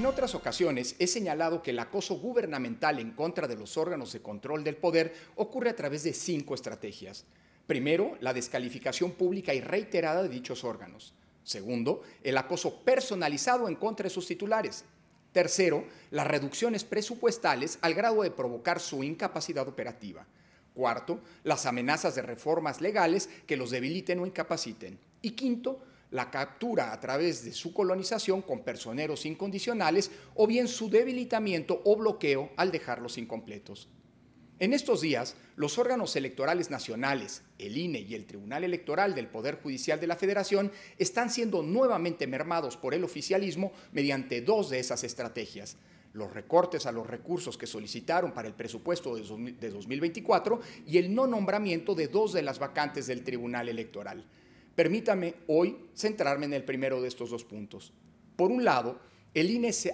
En otras ocasiones he señalado que el acoso gubernamental en contra de los órganos de control del poder ocurre a través de cinco estrategias. Primero, la descalificación pública y reiterada de dichos órganos. Segundo, el acoso personalizado en contra de sus titulares. Tercero, las reducciones presupuestales al grado de provocar su incapacidad operativa. Cuarto, las amenazas de reformas legales que los debiliten o incapaciten. Y quinto, la captura a través de su colonización con personeros incondicionales o bien su debilitamiento o bloqueo al dejarlos incompletos. En estos días, los órganos electorales nacionales, el INE y el Tribunal Electoral del Poder Judicial de la Federación están siendo nuevamente mermados por el oficialismo mediante dos de esas estrategias. Los recortes a los recursos que solicitaron para el presupuesto de 2024 y el no nombramiento de dos de las vacantes del Tribunal Electoral. Permítame hoy centrarme en el primero de estos dos puntos. Por un lado, el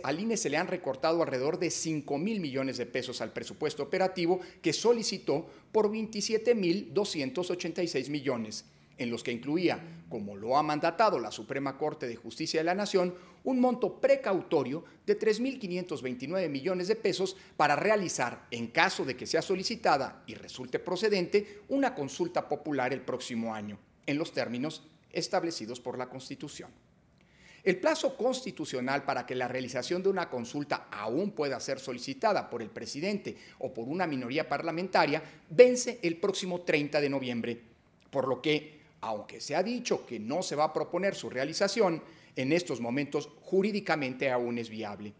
al INE se le han recortado alrededor de 5 mil millones de pesos al presupuesto operativo que solicitó por 27 mil 286 millones, en los que incluía, como lo ha mandatado la Suprema Corte de Justicia de la Nación, un monto precautorio de 3.529 millones de pesos para realizar, en caso de que sea solicitada y resulte procedente, una consulta popular el próximo año en los términos establecidos por la Constitución. El plazo constitucional para que la realización de una consulta aún pueda ser solicitada por el presidente o por una minoría parlamentaria vence el próximo 30 de noviembre, por lo que, aunque se ha dicho que no se va a proponer su realización, en estos momentos jurídicamente aún es viable.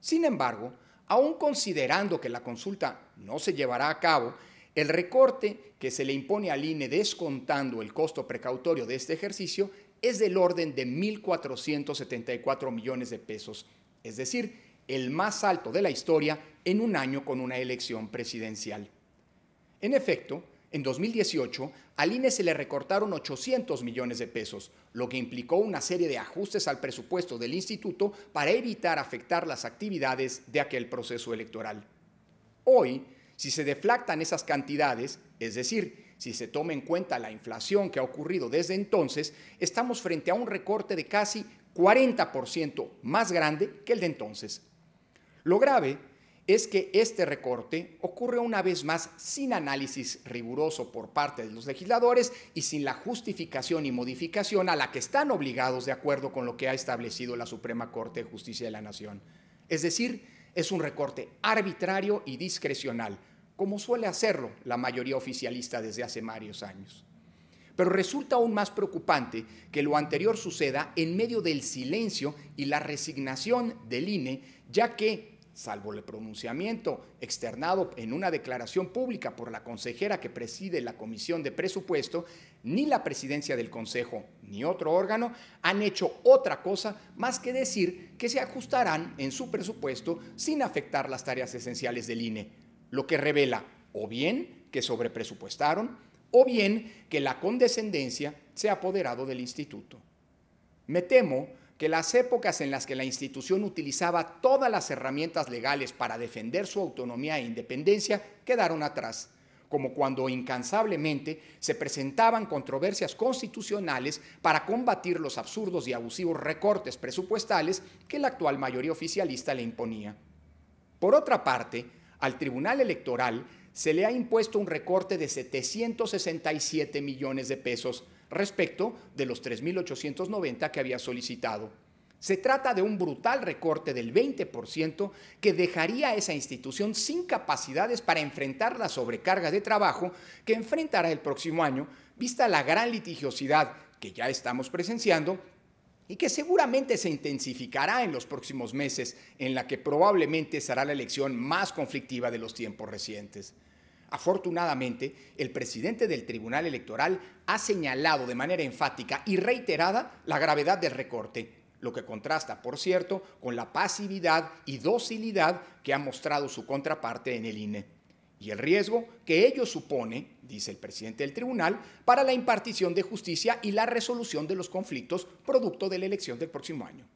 Sin embargo, aún considerando que la consulta no se llevará a cabo, el recorte que se le impone al INE descontando el costo precautorio de este ejercicio es del orden de 1.474 millones de pesos, es decir, el más alto de la historia en un año con una elección presidencial. En efecto, en 2018, al INE se le recortaron 800 millones de pesos, lo que implicó una serie de ajustes al presupuesto del instituto para evitar afectar las actividades de aquel proceso electoral. Hoy, si se deflactan esas cantidades, es decir, si se toma en cuenta la inflación que ha ocurrido desde entonces, estamos frente a un recorte de casi 40% más grande que el de entonces. Lo grave es que este recorte ocurre una vez más sin análisis riguroso por parte de los legisladores y sin la justificación y modificación a la que están obligados de acuerdo con lo que ha establecido la Suprema Corte de Justicia de la Nación. Es decir, es un recorte arbitrario y discrecional, como suele hacerlo la mayoría oficialista desde hace varios años. Pero resulta aún más preocupante que lo anterior suceda en medio del silencio y la resignación del INE, ya que, salvo el pronunciamiento externado en una declaración pública por la consejera que preside la Comisión de Presupuesto, ni la presidencia del Consejo ni otro órgano han hecho otra cosa más que decir que se ajustarán en su presupuesto sin afectar las tareas esenciales del INE lo que revela o bien que sobrepresupuestaron o bien que la condescendencia se ha apoderado del instituto. Me temo que las épocas en las que la institución utilizaba todas las herramientas legales para defender su autonomía e independencia quedaron atrás, como cuando incansablemente se presentaban controversias constitucionales para combatir los absurdos y abusivos recortes presupuestales que la actual mayoría oficialista le imponía. Por otra parte, al Tribunal Electoral se le ha impuesto un recorte de 767 millones de pesos respecto de los 3.890 que había solicitado. Se trata de un brutal recorte del 20% que dejaría a esa institución sin capacidades para enfrentar la sobrecarga de trabajo que enfrentará el próximo año, vista la gran litigiosidad que ya estamos presenciando y que seguramente se intensificará en los próximos meses, en la que probablemente será la elección más conflictiva de los tiempos recientes. Afortunadamente, el presidente del Tribunal Electoral ha señalado de manera enfática y reiterada la gravedad del recorte, lo que contrasta, por cierto, con la pasividad y docilidad que ha mostrado su contraparte en el INE y el riesgo que ello supone, dice el presidente del tribunal, para la impartición de justicia y la resolución de los conflictos producto de la elección del próximo año.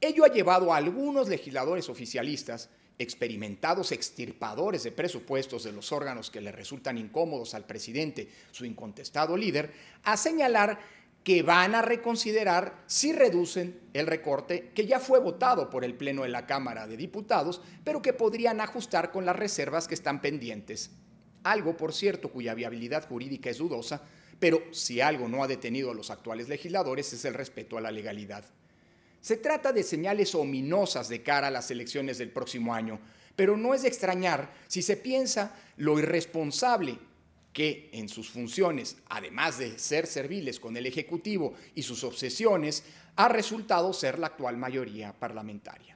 Ello ha llevado a algunos legisladores oficialistas, experimentados extirpadores de presupuestos de los órganos que le resultan incómodos al presidente, su incontestado líder, a señalar que van a reconsiderar si reducen el recorte que ya fue votado por el Pleno de la Cámara de Diputados, pero que podrían ajustar con las reservas que están pendientes. Algo, por cierto, cuya viabilidad jurídica es dudosa, pero si algo no ha detenido a los actuales legisladores es el respeto a la legalidad. Se trata de señales ominosas de cara a las elecciones del próximo año, pero no es de extrañar si se piensa lo irresponsable que en sus funciones, además de ser serviles con el Ejecutivo y sus obsesiones, ha resultado ser la actual mayoría parlamentaria.